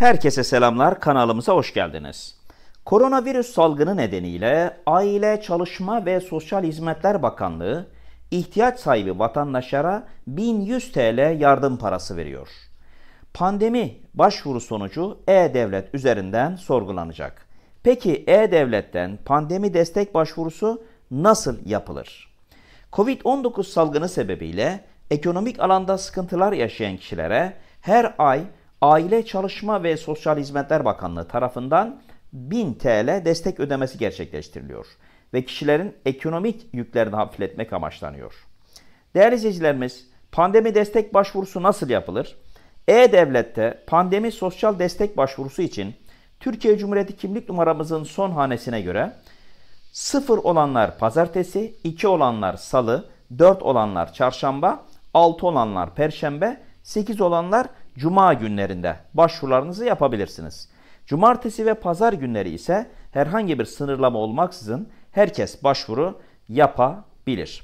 Herkese selamlar, kanalımıza hoş geldiniz. Koronavirüs salgını nedeniyle Aile, Çalışma ve Sosyal Hizmetler Bakanlığı ihtiyaç sahibi vatandaşlara 1100 TL yardım parası veriyor. Pandemi başvuru sonucu E-Devlet üzerinden sorgulanacak. Peki E-Devlet'ten pandemi destek başvurusu nasıl yapılır? Covid-19 salgını sebebiyle ekonomik alanda sıkıntılar yaşayan kişilere her ay Aile Çalışma ve Sosyal Hizmetler Bakanlığı tarafından 1000 TL destek ödemesi gerçekleştiriliyor ve kişilerin ekonomik yüklerini hafifletmek amaçlanıyor. Değerli izleyicilerimiz, pandemi destek başvurusu nasıl yapılır? E-Devlet'te pandemi sosyal destek başvurusu için Türkiye Cumhuriyeti kimlik numaramızın son hanesine göre 0 olanlar pazartesi, 2 olanlar salı, 4 olanlar çarşamba, 6 olanlar perşembe, 8 olanlar cuma günlerinde başvurularınızı yapabilirsiniz. Cumartesi ve pazar günleri ise herhangi bir sınırlama olmaksızın herkes başvuru yapabilir.